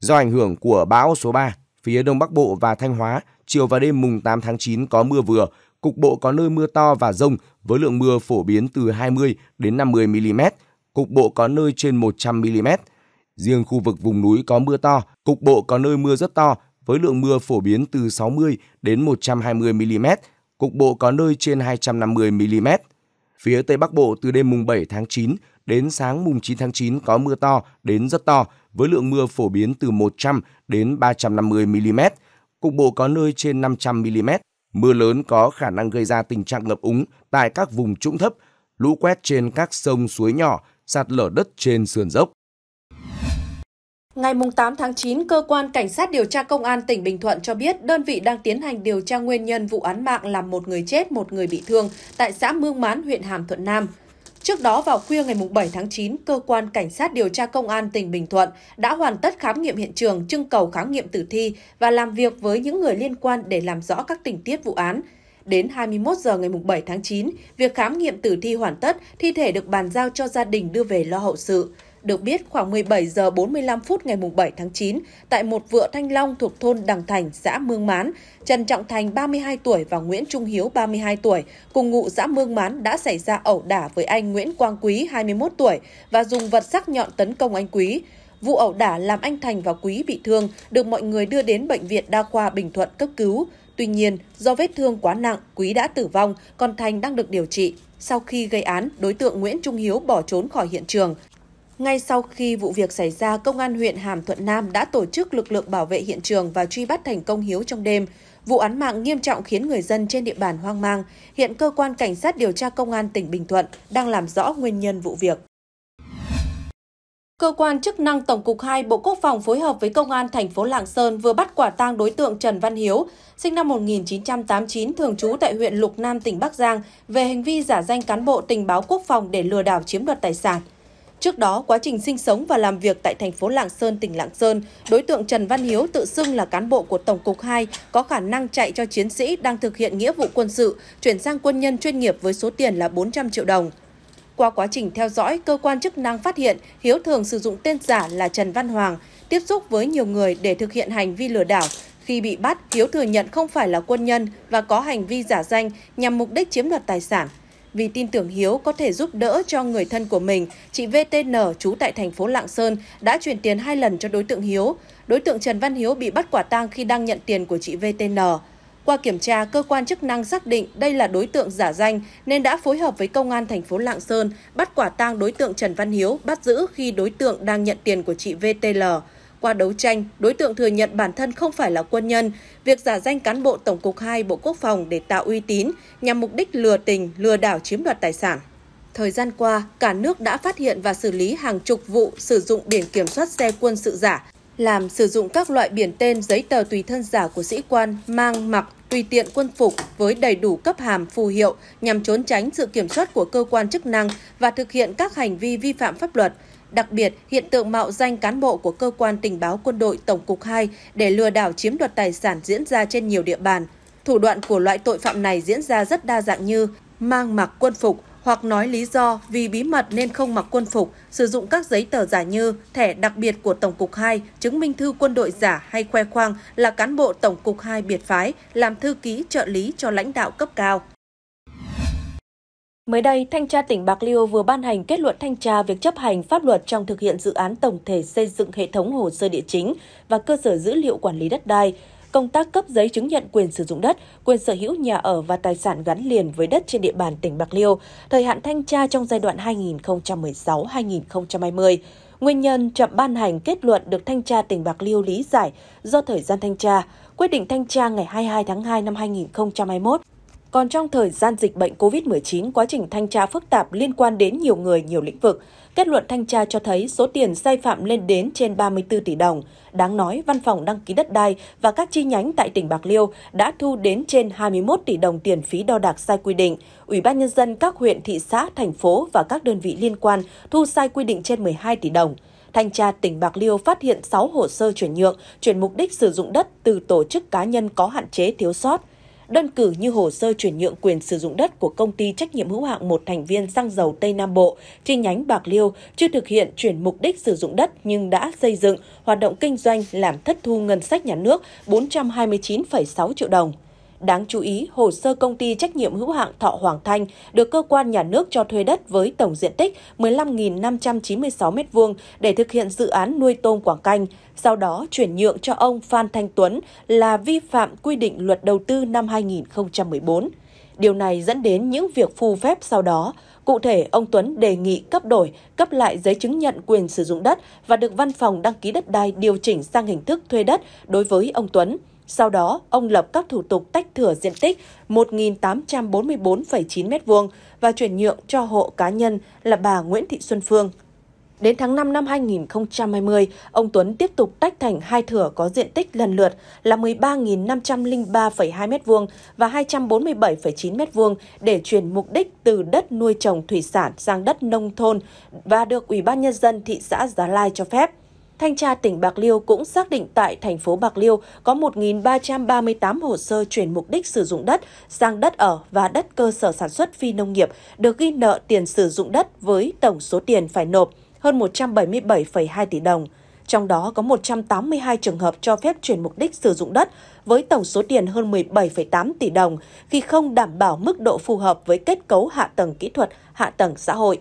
Speaker 2: Do ảnh hưởng của bão số 3, Phía Đông Bắc Bộ và Thanh Hóa, chiều và đêm mùng 8 tháng 9 có mưa vừa, cục bộ có nơi mưa to và rông với lượng mưa phổ biến từ 20 đến 50 mm, cục bộ có nơi trên 100 mm. Riêng khu vực vùng núi có mưa to, cục bộ có nơi mưa rất to với lượng mưa phổ biến từ 60 đến 120 mm, cục bộ có nơi trên 250 mm. Phía Tây Bắc Bộ từ đêm mùng 7 tháng 9 đến sáng mùng 9 tháng 9 có mưa to đến rất to với lượng mưa phổ biến từ 100 đến 350 mm, cục bộ có nơi trên 500 mm. Mưa lớn có khả năng gây ra tình trạng ngập úng tại các vùng trũng thấp, lũ quét trên các sông suối nhỏ, sạt lở đất trên sườn dốc.
Speaker 1: Ngày 8 tháng 9, Cơ quan Cảnh sát điều tra Công an tỉnh Bình Thuận cho biết đơn vị đang tiến hành điều tra nguyên nhân vụ án mạng làm một người chết, một người bị thương tại xã Mương Mán, huyện Hàm Thuận Nam. Trước đó vào khuya ngày 7 tháng 9, cơ quan cảnh sát điều tra công an tỉnh Bình Thuận đã hoàn tất khám nghiệm hiện trường, trưng cầu khám nghiệm tử thi và làm việc với những người liên quan để làm rõ các tình tiết vụ án. Đến 21 giờ ngày 7 tháng 9, việc khám nghiệm tử thi hoàn tất, thi thể được bàn giao cho gia đình đưa về lo hậu sự. Được biết, khoảng 17 giờ 45 phút ngày 7 tháng 9, tại một vựa thanh long thuộc thôn Đằng Thành, xã Mương Mán, Trần Trọng Thành 32 tuổi và Nguyễn Trung Hiếu 32 tuổi, cùng ngụ xã Mương Mán đã xảy ra ẩu đả với anh Nguyễn Quang Quý 21 tuổi và dùng vật sắc nhọn tấn công anh Quý. Vụ ẩu đả làm anh Thành và Quý bị thương, được mọi người đưa đến Bệnh viện Đa khoa Bình Thuận cấp cứu. Tuy nhiên, do vết thương quá nặng, Quý đã tử vong, còn Thành đang được điều trị. Sau khi gây án, đối tượng Nguyễn Trung Hiếu bỏ trốn khỏi hiện trường. Ngay sau khi vụ việc xảy ra, Công an huyện Hàm Thuận Nam đã tổ chức lực lượng bảo vệ hiện trường và truy bắt thành công Hiếu trong đêm. Vụ án mạng nghiêm trọng khiến người dân trên địa bàn hoang mang. Hiện cơ quan cảnh sát điều tra công an tỉnh Bình Thuận đang làm rõ nguyên nhân vụ việc. Cơ quan chức năng Tổng cục 2 Bộ Quốc phòng phối hợp với Công an thành phố Lạng Sơn vừa bắt quả tang đối tượng Trần Văn Hiếu, sinh năm 1989, thường trú tại huyện Lục Nam, tỉnh Bắc Giang, về hành vi giả danh cán bộ tình báo quốc phòng để lừa đảo chiếm đoạt tài sản. Trước đó, quá trình sinh sống và làm việc tại thành phố Lạng Sơn, tỉnh Lạng Sơn, đối tượng Trần Văn Hiếu tự xưng là cán bộ của Tổng cục 2, có khả năng chạy cho chiến sĩ đang thực hiện nghĩa vụ quân sự, chuyển sang quân nhân chuyên nghiệp với số tiền là 400 triệu đồng. Qua quá trình theo dõi, cơ quan chức năng phát hiện Hiếu thường sử dụng tên giả là Trần Văn Hoàng, tiếp xúc với nhiều người để thực hiện hành vi lừa đảo. Khi bị bắt, Hiếu thừa nhận không phải là quân nhân và có hành vi giả danh nhằm mục đích chiếm đoạt tài sản vì tin tưởng Hiếu có thể giúp đỡ cho người thân của mình, chị VTN trú tại thành phố Lạng Sơn đã chuyển tiền hai lần cho đối tượng Hiếu. Đối tượng Trần Văn Hiếu bị bắt quả tang khi đang nhận tiền của chị VTN. Qua kiểm tra, cơ quan chức năng xác định đây là đối tượng giả danh nên đã phối hợp với công an thành phố Lạng Sơn bắt quả tang đối tượng Trần Văn Hiếu bắt giữ khi đối tượng đang nhận tiền của chị VTL. Qua đấu tranh, đối tượng thừa nhận bản thân không phải là quân nhân. Việc giả danh cán bộ Tổng cục 2 Bộ Quốc phòng để tạo uy tín nhằm mục đích lừa tình, lừa đảo chiếm đoạt tài sản. Thời gian qua, cả nước đã phát hiện và xử lý hàng chục vụ sử dụng biển kiểm soát xe quân sự giả, làm sử dụng các loại biển tên giấy tờ tùy thân giả của sĩ quan mang mặc tùy tiện quân phục với đầy đủ cấp hàm phù hiệu nhằm trốn tránh sự kiểm soát của cơ quan chức năng và thực hiện các hành vi vi phạm pháp luật – Đặc biệt, hiện tượng mạo danh cán bộ của cơ quan tình báo quân đội Tổng cục 2 để lừa đảo chiếm đoạt tài sản diễn ra trên nhiều địa bàn. Thủ đoạn của loại tội phạm này diễn ra rất đa dạng như mang mặc quân phục hoặc nói lý do vì bí mật nên không mặc quân phục, sử dụng các giấy tờ giả như thẻ đặc biệt của Tổng cục 2, chứng minh thư quân đội giả hay khoe khoang là cán bộ Tổng cục 2 biệt phái, làm thư ký trợ lý cho lãnh đạo cấp cao. Mới đây, Thanh tra tỉnh Bạc Liêu vừa ban hành kết luận thanh tra việc chấp hành pháp luật trong thực hiện dự án tổng thể xây dựng hệ thống hồ sơ địa chính và cơ sở dữ liệu quản lý đất đai, công tác cấp giấy chứng nhận quyền sử dụng đất, quyền sở hữu nhà ở và tài sản gắn liền với đất trên địa bàn tỉnh Bạc Liêu, thời hạn thanh tra trong giai đoạn 2016-2020. Nguyên nhân chậm ban hành kết luận được thanh tra tỉnh Bạc Liêu lý giải do thời gian thanh tra, quyết định thanh tra ngày 22 tháng 2 năm 2021 còn trong thời gian dịch bệnh COVID-19, quá trình thanh tra phức tạp liên quan đến nhiều người, nhiều lĩnh vực. Kết luận thanh tra cho thấy số tiền sai phạm lên đến trên 34 tỷ đồng. Đáng nói, Văn phòng đăng ký đất đai và các chi nhánh tại tỉnh Bạc Liêu đã thu đến trên 21 tỷ đồng tiền phí đo đạc sai quy định. Ủy ban nhân dân các huyện, thị xã, thành phố và các đơn vị liên quan thu sai quy định trên 12 tỷ đồng. Thanh tra tỉnh Bạc Liêu phát hiện 6 hồ sơ chuyển nhượng, chuyển mục đích sử dụng đất từ tổ chức cá nhân có hạn chế thiếu sót đơn cử như hồ sơ chuyển nhượng quyền sử dụng đất của công ty trách nhiệm hữu hạn một thành viên xăng dầu Tây Nam Bộ chi nhánh Bạc Liêu chưa thực hiện chuyển mục đích sử dụng đất nhưng đã xây dựng hoạt động kinh doanh làm thất thu ngân sách nhà nước 429,6 triệu đồng. Đáng chú ý, hồ sơ công ty trách nhiệm hữu hạn Thọ Hoàng Thanh được cơ quan nhà nước cho thuê đất với tổng diện tích 15.596 m2 để thực hiện dự án nuôi tôm Quảng Canh, sau đó chuyển nhượng cho ông Phan Thanh Tuấn là vi phạm quy định luật đầu tư năm 2014. Điều này dẫn đến những việc phù phép sau đó. Cụ thể, ông Tuấn đề nghị cấp đổi, cấp lại giấy chứng nhận quyền sử dụng đất và được văn phòng đăng ký đất đai điều chỉnh sang hình thức thuê đất đối với ông Tuấn. Sau đó, ông lập các thủ tục tách thửa diện tích 1.844,9 m2 và chuyển nhượng cho hộ cá nhân là bà Nguyễn Thị Xuân Phương. Đến tháng 5 năm 2020, ông Tuấn tiếp tục tách thành hai thửa có diện tích lần lượt là 13.503,2 m2 và 247,9 m2 để chuyển mục đích từ đất nuôi trồng thủy sản sang đất nông thôn và được Ủy ban Nhân dân thị xã Giá Lai cho phép. Thanh tra tỉnh Bạc Liêu cũng xác định tại thành phố Bạc Liêu có 1.338 hồ sơ chuyển mục đích sử dụng đất sang đất ở và đất cơ sở sản xuất phi nông nghiệp được ghi nợ tiền sử dụng đất với tổng số tiền phải nộp hơn 177,2 tỷ đồng. Trong đó có 182 trường hợp cho phép chuyển mục đích sử dụng đất với tổng số tiền hơn 17,8 tỷ đồng khi không đảm bảo mức độ phù hợp với kết cấu hạ tầng kỹ thuật, hạ tầng xã hội.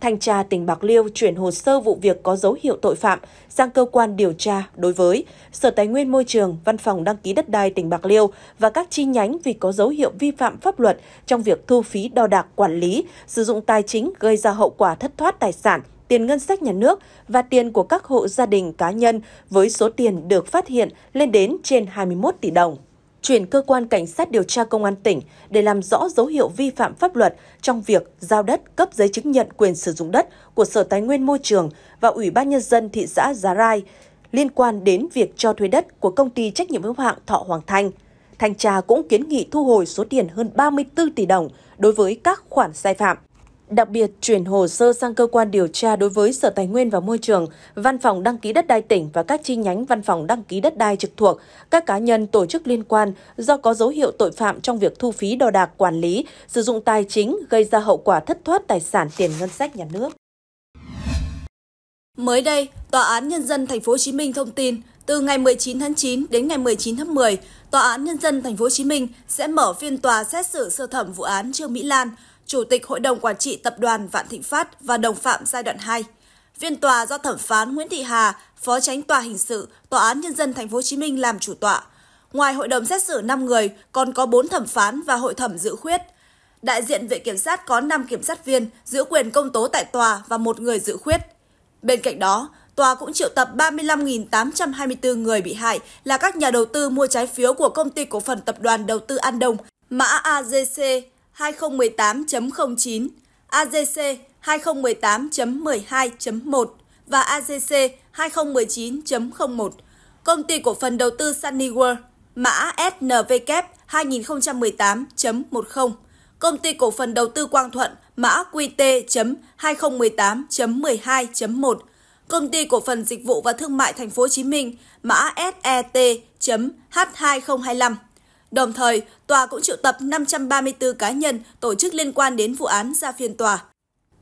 Speaker 1: Thanh tra tỉnh Bạc Liêu chuyển hồ sơ vụ việc có dấu hiệu tội phạm sang cơ quan điều tra đối với Sở Tài nguyên Môi trường, Văn phòng Đăng ký đất đai tỉnh Bạc Liêu và các chi nhánh vì có dấu hiệu vi phạm pháp luật trong việc thu phí đo đạc quản lý, sử dụng tài chính gây ra hậu quả thất thoát tài sản, tiền ngân sách nhà nước và tiền của các hộ gia đình cá nhân với số tiền được phát hiện lên đến trên 21 tỷ đồng chuyển cơ quan cảnh sát điều tra công an tỉnh để làm rõ dấu hiệu vi phạm pháp luật trong việc giao đất cấp giấy chứng nhận quyền sử dụng đất của Sở Tài nguyên Môi trường và Ủy ban Nhân dân thị xã Giá Rai liên quan đến việc cho thuê đất của công ty trách nhiệm hữu hạn Thọ Hoàng Thanh. Thanh tra cũng kiến nghị thu hồi số tiền hơn 34 tỷ đồng đối với các khoản sai phạm đặc biệt chuyển hồ sơ sang cơ quan điều tra đối với Sở Tài nguyên và Môi trường, Văn phòng đăng ký đất đai tỉnh và các chi nhánh Văn phòng đăng ký đất đai trực thuộc, các cá nhân tổ chức liên quan do có dấu hiệu tội phạm trong việc thu phí đo đạc quản lý, sử dụng tài chính gây ra hậu quả thất thoát tài sản tiền ngân sách nhà nước. Mới đây, Tòa án nhân dân thành phố Hồ Chí Minh thông tin, từ ngày 19 tháng 9 đến ngày 19 tháng 10, Tòa án nhân dân thành phố Hồ Chí Minh sẽ mở phiên tòa xét xử sơ thẩm vụ án Trương Mỹ Lan Chủ tịch Hội đồng Quản trị Tập đoàn Vạn Thịnh Phát và đồng phạm giai đoạn 2. Phiên tòa do thẩm phán Nguyễn Thị Hà, Phó Tránh Tòa Hình sự, Tòa án Nhân dân Thành phố Hồ Chí Minh làm chủ tọa. Ngoài hội đồng xét xử 5 người, còn có 4 thẩm phán và hội thẩm dự khuyết. Đại diện Viện Kiểm sát có 5 kiểm sát viên giữ quyền công tố tại tòa và một người dự khuyết. Bên cạnh đó, tòa cũng triệu tập 35.824 người bị hại là các nhà đầu tư mua trái phiếu của công ty cổ phần tập đoàn đầu tư An Đông, mã AGC 2018.09, AGC 2018.12.1 và AGC 2019.01, công ty cổ phần đầu tư Sunny World, mã SNVK 2018.10, e công ty cổ phần đầu tư Quang Thuận, mã QT.2018.12.1, công ty cổ phần dịch vụ và thương mại thành phố Hồ Chí Minh, mã SET.H2025. Đồng thời, tòa cũng triệu tập 534 cá nhân, tổ chức liên quan đến vụ án ra phiên tòa.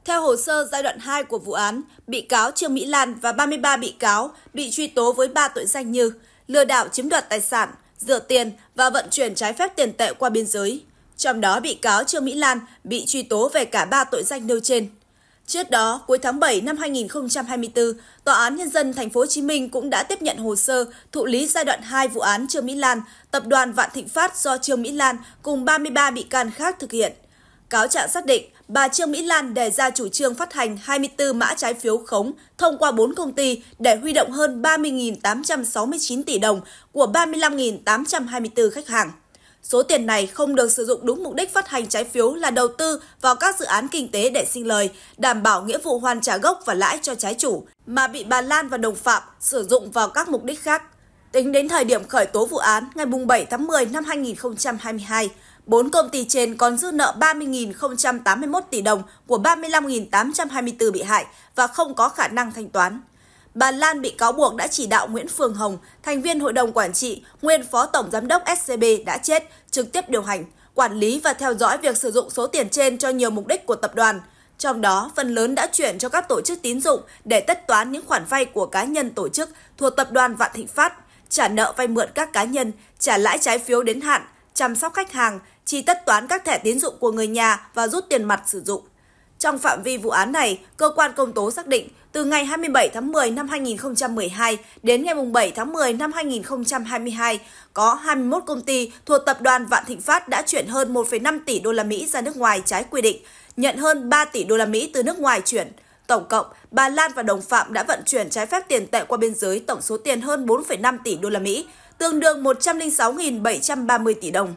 Speaker 1: Theo hồ sơ giai đoạn 2 của vụ án, bị cáo Trương Mỹ Lan và 33 bị cáo bị truy tố với 3 tội danh như lừa đảo chiếm đoạt tài sản, rửa tiền và vận chuyển trái phép tiền tệ qua biên giới. Trong đó, bị cáo Trương Mỹ Lan bị truy tố về cả 3 tội danh nêu trên. Trước đó, cuối tháng 7 năm 2024, Tòa án Nhân dân Thành phố Hồ Chí Minh cũng đã tiếp nhận hồ sơ thụ lý giai đoạn 2 vụ án Trương Mỹ Lan, tập đoàn Vạn Thịnh Phát do Trương Mỹ Lan cùng 33 bị can khác thực hiện. Cáo trạng xác định, bà Trương Mỹ Lan đề ra chủ trương phát hành 24 mã trái phiếu khống thông qua 4 công ty để huy động hơn 30.869 tỷ đồng của 35.824 khách hàng số tiền này không được sử dụng đúng mục đích phát hành trái phiếu là đầu tư vào các dự án kinh tế để sinh lời, đảm bảo nghĩa vụ hoàn trả gốc và lãi cho trái chủ, mà bị bà Lan và đồng phạm sử dụng vào các mục đích khác. Tính đến thời điểm khởi tố vụ án ngày 7 tháng 10 năm 2022, bốn công ty trên còn dư nợ 30.081 tỷ đồng của 35.824 bị hại và không có khả năng thanh toán bà Lan bị cáo buộc đã chỉ đạo Nguyễn Phương Hồng, thành viên hội đồng quản trị, nguyên phó tổng giám đốc SCB đã chết, trực tiếp điều hành, quản lý và theo dõi việc sử dụng số tiền trên cho nhiều mục đích của tập đoàn. Trong đó, phần lớn đã chuyển cho các tổ chức tín dụng để tất toán những khoản vay của cá nhân tổ chức thuộc tập đoàn Vạn Thịnh Phát, trả nợ vay mượn các cá nhân, trả lãi trái phiếu đến hạn, chăm sóc khách hàng, chi tất toán các thẻ tín dụng của người nhà và rút tiền mặt sử dụng. Trong phạm vi vụ án này, cơ quan công tố xác định từ ngày 27 tháng 10 năm 2012 đến ngày 7 tháng 10 năm 2022, có 21 công ty thuộc tập đoàn Vạn Thịnh Phát đã chuyển hơn 1,5 tỷ đô la Mỹ ra nước ngoài trái quy định, nhận hơn 3 tỷ đô la Mỹ từ nước ngoài chuyển. Tổng cộng, bà Lan và đồng phạm đã vận chuyển trái phép tiền tệ qua biên giới tổng số tiền hơn 4,5 tỷ đô la Mỹ, tương đương 106.730 tỷ đồng.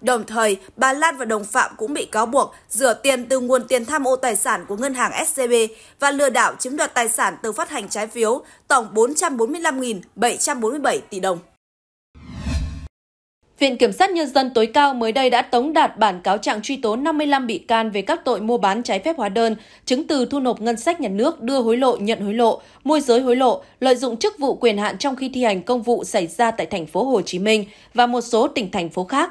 Speaker 1: Đồng thời, bà Lan và đồng phạm cũng bị cáo buộc rửa tiền từ nguồn tiền tham ô tài sản của ngân hàng SCB và lừa đảo chiếm đoạt tài sản từ phát hành trái phiếu tổng 445.747 tỷ đồng. Viện Kiểm sát Nhân dân tối cao mới đây đã tống đạt bản cáo trạng truy tố 55 bị can về các tội mua bán trái phép hóa đơn, chứng từ thu nộp ngân sách nhà nước, đưa hối lộ, nhận hối lộ, môi giới hối lộ, lợi dụng chức vụ quyền hạn trong khi thi hành công vụ xảy ra tại thành phố Hồ Chí Minh và một số tỉnh thành phố khác.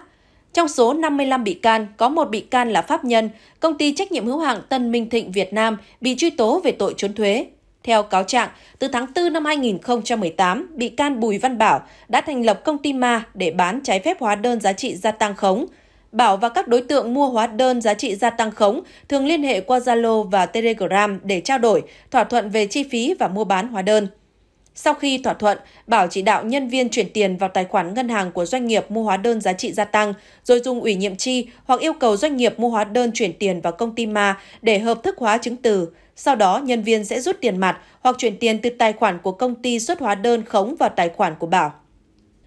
Speaker 1: Trong số 55 bị can, có một bị can là pháp nhân, công ty trách nhiệm hữu hạng Tân Minh Thịnh Việt Nam bị truy tố về tội trốn thuế. Theo cáo trạng, từ tháng 4 năm 2018, bị can Bùi Văn Bảo đã thành lập công ty ma để bán trái phép hóa đơn giá trị gia tăng khống. Bảo và các đối tượng mua hóa đơn giá trị gia tăng khống thường liên hệ qua Zalo và Telegram để trao đổi, thỏa thuận về chi phí và mua bán hóa đơn. Sau khi thỏa thuận, Bảo chỉ đạo nhân viên chuyển tiền vào tài khoản ngân hàng của doanh nghiệp mua hóa đơn giá trị gia tăng, rồi dùng ủy nhiệm chi hoặc yêu cầu doanh nghiệp mua hóa đơn chuyển tiền vào công ty ma để hợp thức hóa chứng từ. Sau đó, nhân viên sẽ rút tiền mặt hoặc chuyển tiền từ tài khoản của công ty xuất hóa đơn khống vào tài khoản của Bảo.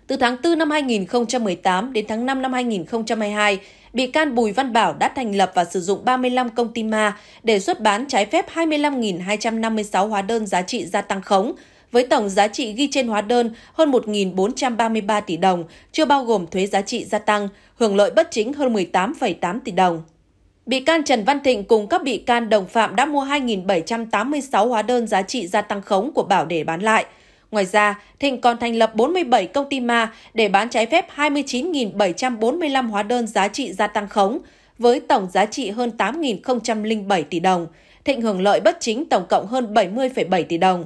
Speaker 1: Từ tháng 4 năm 2018 đến tháng 5 năm 2022, bị can Bùi Văn Bảo đã thành lập và sử dụng 35 công ty ma để xuất bán trái phép 25.256 hóa đơn giá trị gia tăng khống, với tổng giá trị ghi trên hóa đơn hơn 1.433 tỷ đồng, chưa bao gồm thuế giá trị gia tăng, hưởng lợi bất chính hơn 18,8 tỷ đồng. Bị can Trần Văn Thịnh cùng các bị can đồng phạm đã mua 2.786 hóa đơn giá trị gia tăng khống của Bảo để bán lại. Ngoài ra, Thịnh còn thành lập 47 công ty ma để bán trái phép 29.745 hóa đơn giá trị gia tăng khống, với tổng giá trị hơn 8.007 tỷ đồng. Thịnh hưởng lợi bất chính tổng cộng hơn 70,7 tỷ đồng.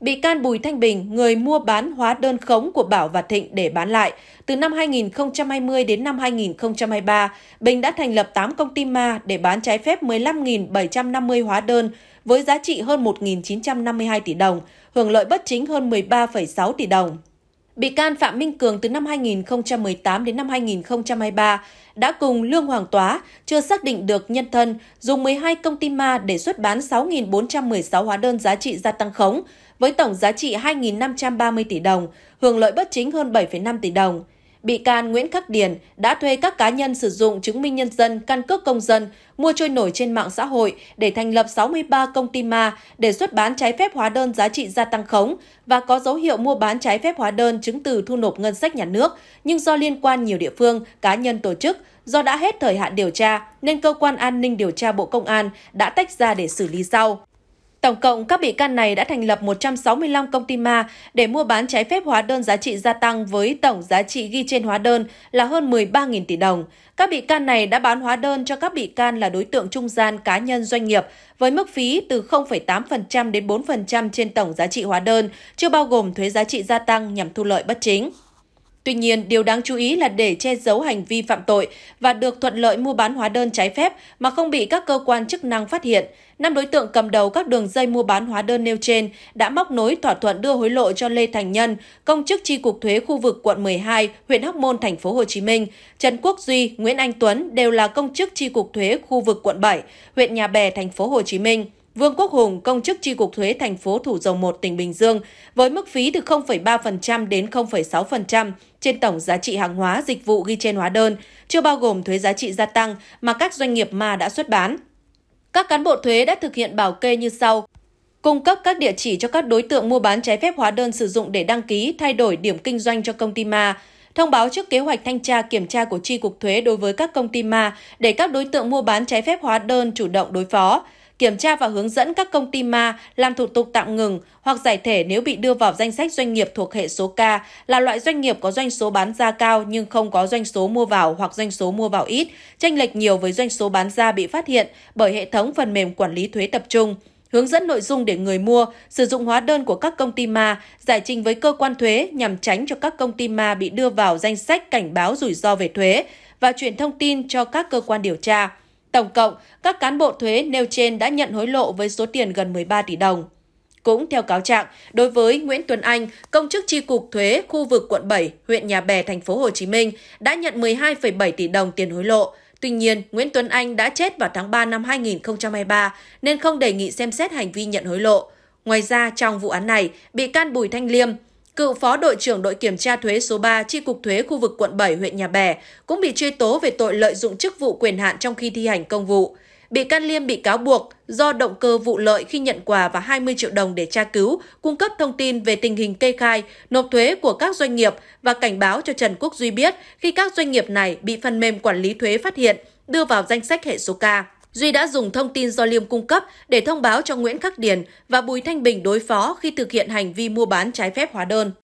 Speaker 1: Bị can Bùi Thanh Bình, người mua bán hóa đơn khống của Bảo và Thịnh để bán lại, từ năm 2020 đến năm 2023, Bình đã thành lập 8 công ty ma để bán trái phép 15.750 hóa đơn với giá trị hơn 1.952 tỷ đồng, hưởng lợi bất chính hơn 13,6 tỷ đồng. Bị can Phạm Minh Cường từ năm 2018 đến năm 2023 đã cùng Lương Hoàng Tóa, chưa xác định được nhân thân, dùng 12 công ty ma để xuất bán 6.416 hóa đơn giá trị gia tăng khống, với tổng giá trị 2.530 tỷ đồng, hưởng lợi bất chính hơn 7,5 tỷ đồng. Bị can Nguyễn Khắc Điền đã thuê các cá nhân sử dụng chứng minh nhân dân, căn cước công dân mua trôi nổi trên mạng xã hội để thành lập 63 công ty ma để xuất bán trái phép hóa đơn giá trị gia tăng khống và có dấu hiệu mua bán trái phép hóa đơn chứng từ thu nộp ngân sách nhà nước, nhưng do liên quan nhiều địa phương, cá nhân tổ chức, do đã hết thời hạn điều tra nên cơ quan an ninh điều tra Bộ Công an đã tách ra để xử lý sau. Tổng cộng, các bị can này đã thành lập 165 công ty ma để mua bán trái phép hóa đơn giá trị gia tăng với tổng giá trị ghi trên hóa đơn là hơn 13.000 tỷ đồng. Các bị can này đã bán hóa đơn cho các bị can là đối tượng trung gian cá nhân doanh nghiệp với mức phí từ 0,8% đến 4% trên tổng giá trị hóa đơn, chưa bao gồm thuế giá trị gia tăng nhằm thu lợi bất chính. Tuy nhiên, điều đáng chú ý là để che giấu hành vi phạm tội và được thuận lợi mua bán hóa đơn trái phép mà không bị các cơ quan chức năng phát hiện, năm đối tượng cầm đầu các đường dây mua bán hóa đơn nêu trên đã móc nối thỏa thuận đưa hối lộ cho Lê Thành Nhân, công chức chi cục thuế khu vực quận 12, huyện Hóc Môn, thành phố Hồ Chí Minh, Trần Quốc Duy, Nguyễn Anh Tuấn đều là công chức chi cục thuế khu vực quận 7, huyện Nhà Bè, thành phố Hồ Chí Minh. Vương Quốc Hùng, công chức chi cục thuế thành phố Thủ Dầu Một, tỉnh Bình Dương, với mức phí từ 0,3% đến 0,6% trên tổng giá trị hàng hóa dịch vụ ghi trên hóa đơn, chưa bao gồm thuế giá trị gia tăng mà các doanh nghiệp ma đã xuất bán. Các cán bộ thuế đã thực hiện bảo kê như sau: cung cấp các địa chỉ cho các đối tượng mua bán trái phép hóa đơn sử dụng để đăng ký thay đổi điểm kinh doanh cho công ty ma, thông báo trước kế hoạch thanh tra kiểm tra của chi Cục Thuế đối với các công ty ma để các đối tượng mua bán trái phép hóa đơn chủ động đối phó, kiểm tra và hướng dẫn các công ty ma làm thủ tục tạm ngừng hoặc giải thể nếu bị đưa vào danh sách doanh nghiệp thuộc hệ số K là loại doanh nghiệp có doanh số bán ra cao nhưng không có doanh số mua vào hoặc doanh số mua vào ít, tranh lệch nhiều với doanh số bán ra bị phát hiện bởi hệ thống phần mềm quản lý thuế tập trung hướng dẫn nội dung để người mua sử dụng hóa đơn của các công ty ma, giải trình với cơ quan thuế nhằm tránh cho các công ty ma bị đưa vào danh sách cảnh báo rủi ro về thuế và chuyển thông tin cho các cơ quan điều tra. Tổng cộng, các cán bộ thuế nêu trên đã nhận hối lộ với số tiền gần 13 tỷ đồng. Cũng theo cáo trạng, đối với Nguyễn Tuấn Anh, công chức chi cục thuế khu vực quận 7, huyện Nhà Bè, thành phố Hồ Chí Minh đã nhận 12,7 tỷ đồng tiền hối lộ. Tuy nhiên, Nguyễn Tuấn Anh đã chết vào tháng 3 năm 2023 nên không đề nghị xem xét hành vi nhận hối lộ. Ngoài ra, trong vụ án này, bị can Bùi Thanh Liêm, cựu phó đội trưởng đội kiểm tra thuế số 3 chi cục thuế khu vực quận 7 huyện Nhà Bè cũng bị truy tố về tội lợi dụng chức vụ quyền hạn trong khi thi hành công vụ. Bị can Liêm bị cáo buộc do động cơ vụ lợi khi nhận quà và 20 triệu đồng để tra cứu, cung cấp thông tin về tình hình kê khai, nộp thuế của các doanh nghiệp và cảnh báo cho Trần Quốc Duy biết khi các doanh nghiệp này bị phần mềm quản lý thuế phát hiện, đưa vào danh sách hệ số K. Duy đã dùng thông tin do Liêm cung cấp để thông báo cho Nguyễn Khắc Điền và Bùi Thanh Bình đối phó khi thực hiện hành vi mua bán trái phép hóa đơn.